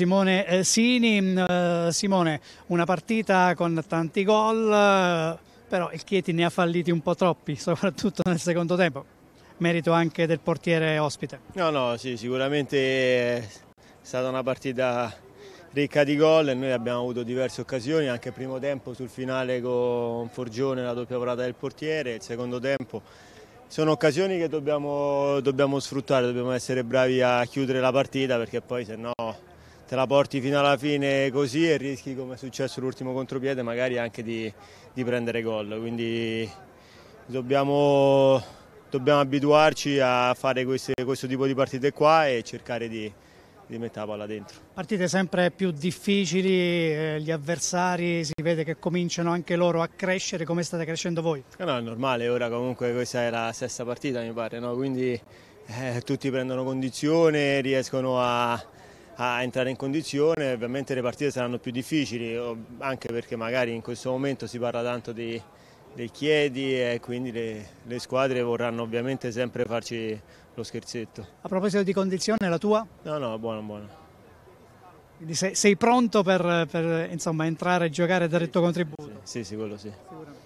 Simone eh, Sini. Mm, eh, Simone, una partita con tanti gol, eh, però il Chieti ne ha falliti un po' troppi, soprattutto nel secondo tempo. Merito anche del portiere ospite. No, no, sì, sicuramente è stata una partita ricca di gol e noi abbiamo avuto diverse occasioni, anche il primo tempo sul finale con Forgione, la doppia parata del portiere, il secondo tempo sono occasioni che dobbiamo, dobbiamo, sfruttare, dobbiamo essere bravi a chiudere la partita perché poi se no te la porti fino alla fine così e rischi, come è successo l'ultimo contropiede, magari anche di, di prendere gol. Quindi dobbiamo, dobbiamo, abituarci a fare queste, questo tipo di partite qua e cercare di, di la palla dentro. Partite sempre più difficili, eh, gli avversari si vede che cominciano anche loro a crescere, come state crescendo voi? Eh no, è normale, ora comunque questa è la sesta partita mi pare, no? quindi eh, tutti prendono condizione, riescono a, a entrare in condizione, ovviamente le partite saranno più difficili, anche perché magari in questo momento si parla tanto di, dei chiedi e quindi le, le, squadre vorranno ovviamente sempre farci lo scherzetto. A proposito di condizione, la tua? No, no, buona, buona. Quindi sei, sei pronto per, per insomma, entrare, giocare e dare il tuo contributo? Sì, sì, sì quello sì.